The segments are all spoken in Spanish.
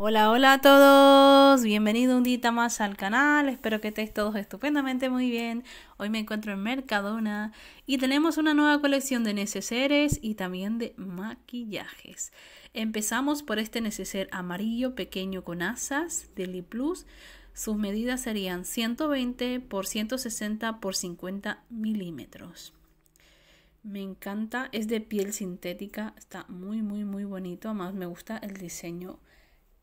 Hola, hola a todos, bienvenido un día más al canal, espero que estéis todos estupendamente muy bien. Hoy me encuentro en Mercadona y tenemos una nueva colección de neceseres y también de maquillajes. Empezamos por este neceser amarillo pequeño con asas de Plus. Sus medidas serían 120 por 160 por 50 milímetros. Me encanta, es de piel sintética, está muy muy muy bonito, además me gusta el diseño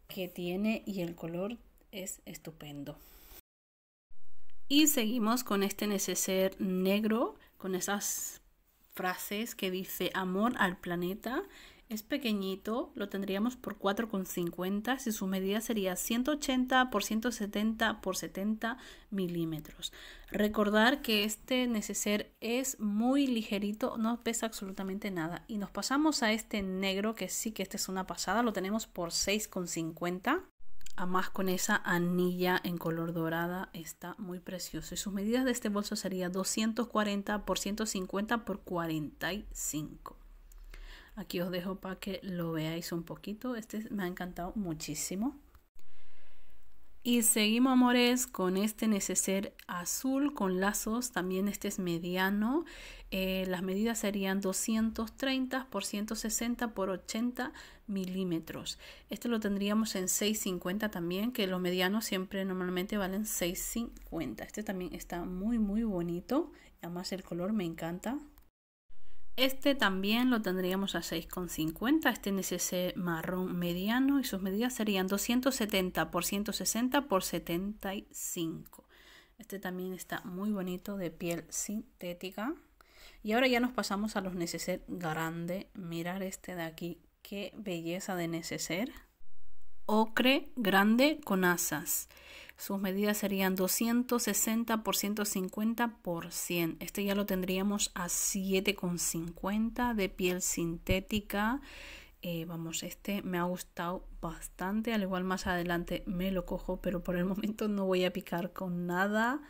que tiene y el color es estupendo. Y seguimos con este neceser negro, con esas frases que dice amor al planeta es pequeñito, lo tendríamos por 4,50 y su medida sería 180 por 170 por 70 milímetros. Recordar que este neceser es muy ligerito, no pesa absolutamente nada. Y nos pasamos a este negro, que sí que este es una pasada, lo tenemos por 6,50. A más con esa anilla en color dorada está muy precioso y sus medidas de este bolso sería 240 por 150 por 45 Aquí os dejo para que lo veáis un poquito. Este me ha encantado muchísimo. Y seguimos, amores, con este neceser azul con lazos. También este es mediano. Eh, las medidas serían 230 por 160 por 80 milímetros. Este lo tendríamos en 650 también, que los medianos siempre normalmente valen 650. Este también está muy, muy bonito. Además, el color me encanta. Este también lo tendríamos a 6,50. Este neceser marrón mediano y sus medidas serían 270 por 160 por 75. Este también está muy bonito de piel sintética. Y ahora ya nos pasamos a los neceser grande. Mirar este de aquí. Qué belleza de neceser. Ocre grande con asas sus medidas serían 260 por 150 por 100. Este ya lo tendríamos a 7,50 de piel sintética. Eh, vamos, este me ha gustado bastante. Al igual más adelante me lo cojo, pero por el momento no voy a picar con nada.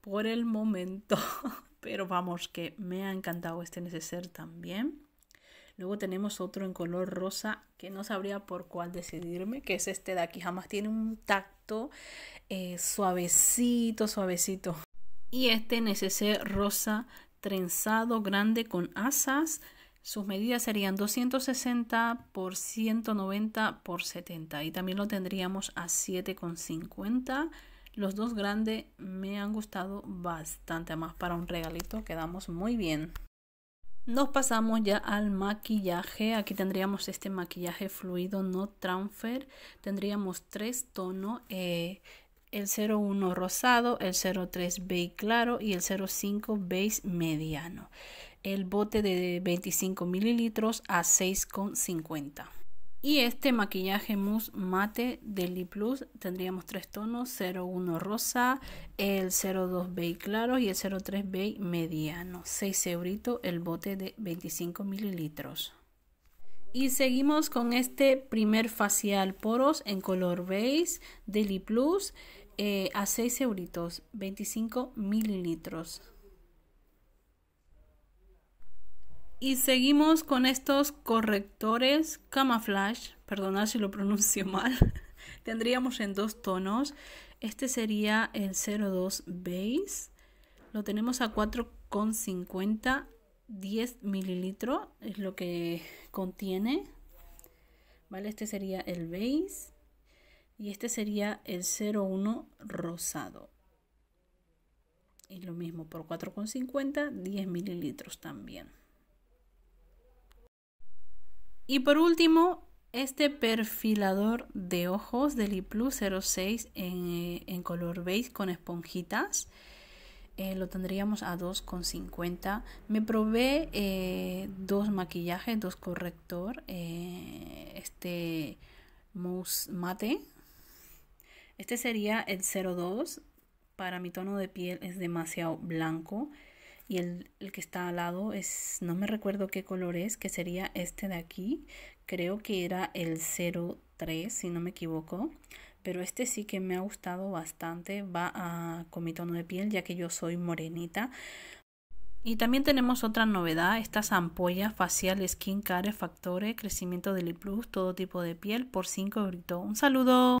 Por el momento. pero vamos, que me ha encantado este neceser también. Luego tenemos otro en color rosa que no sabría por cuál decidirme, que es este de aquí. Jamás tiene un tacto eh, suavecito, suavecito. Y este NCC rosa trenzado grande con asas. Sus medidas serían 260 por 190 por 70 y también lo tendríamos a 7,50. Los dos grandes me han gustado bastante más para un regalito, quedamos muy bien. Nos pasamos ya al maquillaje. Aquí tendríamos este maquillaje fluido no transfer. Tendríamos tres tonos. Eh, el 01 rosado, el 03 beige claro y el 05 beige mediano. El bote de 25 mililitros a 6,50. Y este maquillaje mousse mate de Lip Plus tendríamos tres tonos, 01 rosa, el 02 beige claro y el 03 beige mediano. 6 euritos el bote de 25 mililitros. Y seguimos con este primer facial poros en color beige de Lip Plus eh, a 6 euritos, 25 mililitros. Y seguimos con estos correctores Camouflage, perdonad si lo pronuncio mal, tendríamos en dos tonos. Este sería el 02 Base, lo tenemos a 4,50, 10 mililitros es lo que contiene. ¿Vale? Este sería el Base y este sería el 01 Rosado. Y lo mismo por 4,50, 10 mililitros también. Y por último, este perfilador de ojos del Iplus 06 en, eh, en, color beige con esponjitas. Eh, lo tendríamos a 2,50. Me probé eh, dos maquillajes, dos corrector. este mousse mate. Este sería el 02. Para mi tono de piel es demasiado blanco y el, que está al lado es, no me recuerdo qué color es, que sería este de aquí, creo que era el 03 si no me equivoco, pero este sí que me ha gustado bastante, va con mi tono de piel ya que yo soy morenita. Y también tenemos otra novedad, estas ampollas facial skin care factores, crecimiento del plus, todo tipo de piel por 5 gritó Un saludo.